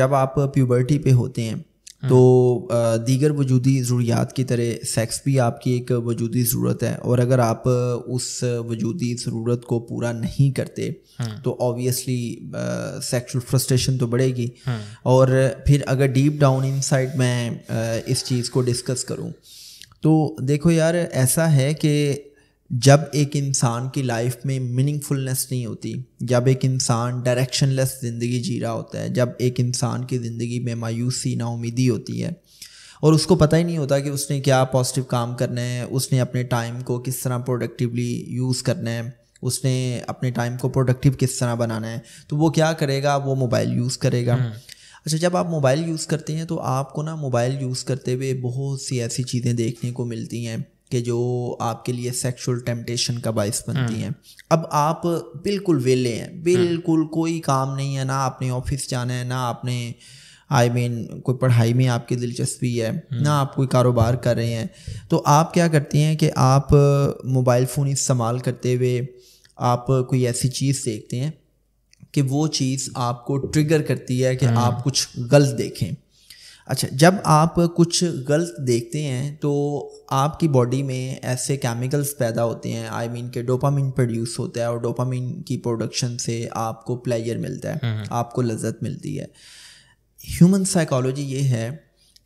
जब आप प्यूबर्टी पे होते हैं हम्म। तो दीगर वजूदी ज़रूरियात की तरह सेक्स भी आपकी एक वजूदी ज़रूरत है और अगर आप उस वजूदी ज़रूरत को पूरा नहीं करते हम्म। तो ऑब्वियसली सेक्सुअल फ्रस्ट्रेशन तो बढ़ेगी हम्म। और फिर अगर डीप डाउन इनसाइड मैं इस चीज़ को डिस्कस करूं तो देखो यार ऐसा है कि जब एक इंसान की लाइफ में मीनिंगफुलनेस नहीं होती जब एक इंसान डायरेक्शनलेस ज़िंदगी जी रहा होता है जब एक इंसान की ज़िंदगी में मायूसी नाउमीदी होती है और उसको पता ही नहीं होता कि उसने क्या पॉजिटिव काम करना है उसने अपने टाइम को किस तरह प्रोडक्टिवली यूज़ करना है उसने अपने टाइम को प्रोडक्टिव किस तरह बनाना है तो वो क्या करेगा वो मोबाइल यूज़ करेगा हम्म। अच्छा जब आप मोबाइल यूज़ करते हैं तो आपको ना मोबाइल यूज़ करते हुए बहुत सी ऐसी चीज़ें देखने को मिलती हैं कि जो आपके लिए सेक्सुअल टेम्पटेशन का बायस हम्म। बनती हैं अब आप बिल्कुल वेले हैं हम्म। बिल्कुल कोई काम नहीं है ना आपने ऑफिस जाना है ना आपने आई I मीन mean, कोई पढ़ाई में आपकी दिलचस्पी है हम्म। ना आप कोई कारोबार कर रहे हैं तो आप क्या करती हैं कि आप मोबाइल फ़ोन इस्तेमाल करते हुए आप कोई ऐसी चीज़ देखते हैं कि वो चीज़ आपको ट्रिगर करती है कि आप कुछ गलत देखें अच्छा जब आप कुछ गलत देखते हैं तो आपकी बॉडी में ऐसे केमिकल्स पैदा होते हैं आई I मीन mean के डोपामिन प्रोड्यूस होता है और डोपामिन की प्रोडक्शन से आपको प्लेजर मिलता है आपको लज्जत मिलती है ह्यूमन साइकोलॉजी ये है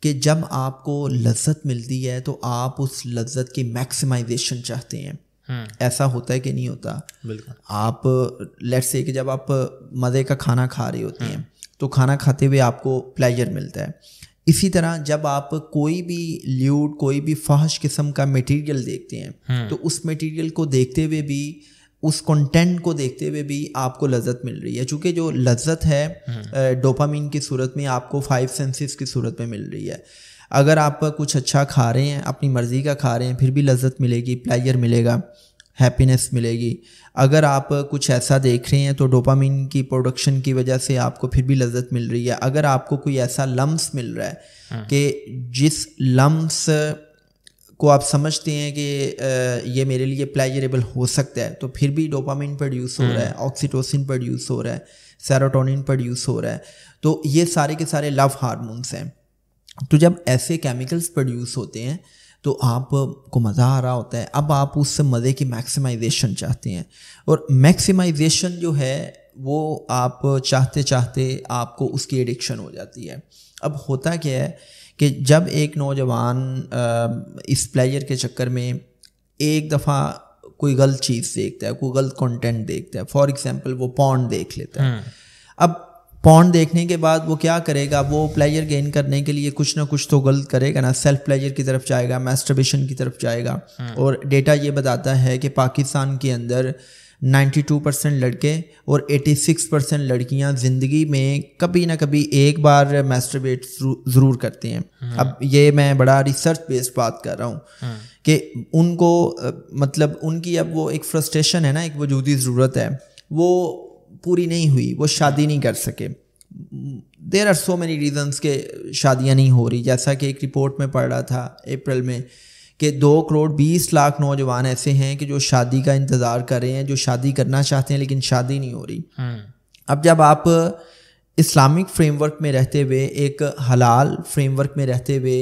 कि जब आपको लज्जत मिलती है तो आप उस लज्जत की मैक्सिमाइजेशन चाहते हैं हम्म। ऐसा होता है कि नहीं होता बिल्कुल आप लेट्स से कि जब आप मज़े का खाना खा रहे होते हम्म। हैं तो खाना खाते हुए आपको प्लेजर मिलता है इसी तरह जब आप कोई भी ल्यूड कोई भी फहश किस्म का मटेरियल देखते हैं हम्म। तो उस मटेरियल को देखते हुए भी उस कंटेंट को देखते हुए भी आपको लज्जत मिल रही है चूँकि जो लज्जत है डोपामीन हम्म। की सूरत में आपको फाइव सेंसेस की सूरत में मिल रही है अगर आप कुछ अच्छा खा रहे हैं अपनी मर्ज़ी का खा रहे हैं फिर भी लज्जत मिलेगी प्लेजर मिलेगा हैप्पीनेस मिलेगी अगर आप कुछ ऐसा देख रहे हैं तो डोपामिन की प्रोडक्शन की वजह से आपको फिर भी लज्जत मिल रही है अगर आपको कोई ऐसा लम्स मिल रहा है हाँ। कि जिस लम्स को आप समझते हैं कि ये मेरे लिए प्लेजरेबल हो सकता है तो फिर भी डोपामिन प्रोड्यूस हो रहा है ऑक्सीटोसिन हाँ। प्रोड्यूस हो रहा है सेरोटोनिन प्रोड्यूस हो रहा है तो ये सारे के सारे लव हार्मोन्स हैं तो जब ऐसे केमिकल्स प्रोड्यूस होते हैं तो आप को मज़ा आ रहा होता है अब आप उस मज़े की मैक्सिमाइजेशन चाहते हैं और मैक्सिमाइजेशन जो है वो आप चाहते चाहते आपको उसकी एडिक्शन हो जाती है अब होता क्या है कि जब एक नौजवान इस प्लेजर के चक्कर में एक दफ़ा कोई गलत चीज़ देखता है कोई गलत कंटेंट देखता है फॉर एग्जांपल वो पॉन्ड देख लेता है हम्म। अब पॉन्ड देखने के बाद वो क्या करेगा वो प्लेजर गेन करने के लिए कुछ ना कुछ तो गलत करेगा ना सेल्फ प्लेजर की तरफ जाएगा मैस्ट्रबेशन की तरफ जाएगा हम्म। और डेटा ये बताता है कि पाकिस्तान के अंदर 92 परसेंट लड़के और 86 परसेंट लड़कियाँ ज़िंदगी में कभी ना कभी एक बार मैस्ट्रबेट ज़रूर करती हैं हम्म। अब ये मैं बड़ा रिसर्च बेस्ड बात कर रहा हूँ हम्म। कि उनको मतलब उनकी अब वो एक फ्रस्ट्रेशन है ना एक वजूदी ज़रूरत है वो पूरी नहीं हुई वो शादी नहीं कर सके there are so many reasons के शादियां नहीं हो रही जैसा कि एक रिपोर्ट में पढ़ रहा था अप्रैल में कि दो करोड़ बीस लाख नौजवान ऐसे हैं कि जो शादी का इंतज़ार कर रहे हैं जो शादी करना चाहते हैं लेकिन शादी नहीं हो रही हम्म। अब जब आप इस्लामिक फ्रेमवर्क में रहते हुए एक हलाल फ्रेमवर्क में रहते हुए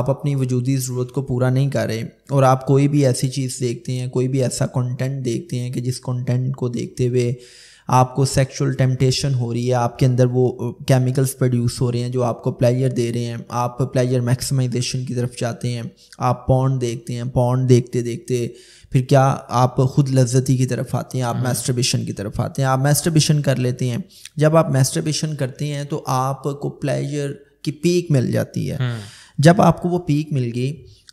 आप अपनी वजूदी ज़रूरत को पूरा नहीं कर रहे और आप कोई भी ऐसी चीज़ देखते हैं कोई भी ऐसा कंटेंट देखते हैं कि जिस कंटेंट को देखते हुए आपको सेक्सुअल टेम्पटेशन हो रही है आपके अंदर वो केमिकल्स प्रोड्यूस हो रहे हैं जो आपको प्लेजर दे रहे हैं आप प्लेजर मैक्सिमाइजेशन की तरफ जाते हैं आप पॉन्ड देखते हैं पॉन्ड देखते देखते फिर क्या आप खुद लज्जती की तरफ आते हैं आप मैस्ट्रबेशन हम्म। की तरफ आते हैं आप मैस्ट्रबेशन कर लेते हैं जब आप मैस्ट्रबेशन करते हैं तो आपको प्लेजर की पीक मिल जाती है हम्म। जब आपको वो पीक मिल गई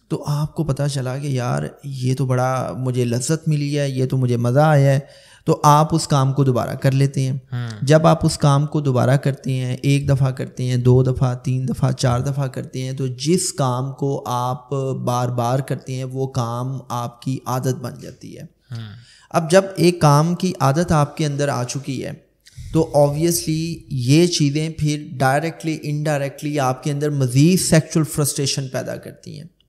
तो आपको पता चला कि यार ये तो बड़ा मुझे लज्जत मिली है ये तो मुझे मज़ा आया है तो आप उस काम को दोबारा कर लेते हैं हाँ। जब आप उस काम को दोबारा करते हैं एक दफ़ा करते हैं दो दफ़ा तीन दफ़ा चार दफ़ा करते हैं तो जिस काम को आप बार बार करते हैं वो काम आपकी आदत बन जाती है हाँ। अब जब एक काम की आदत आपके अंदर आ चुकी है तो ऑब्वियसली ये चीज़ें फिर डायरेक्टली इनडायरेक्टली आपके अंदर मज़ीद सेक्चुअल फ्रस्ट्रेशन पैदा करती हैं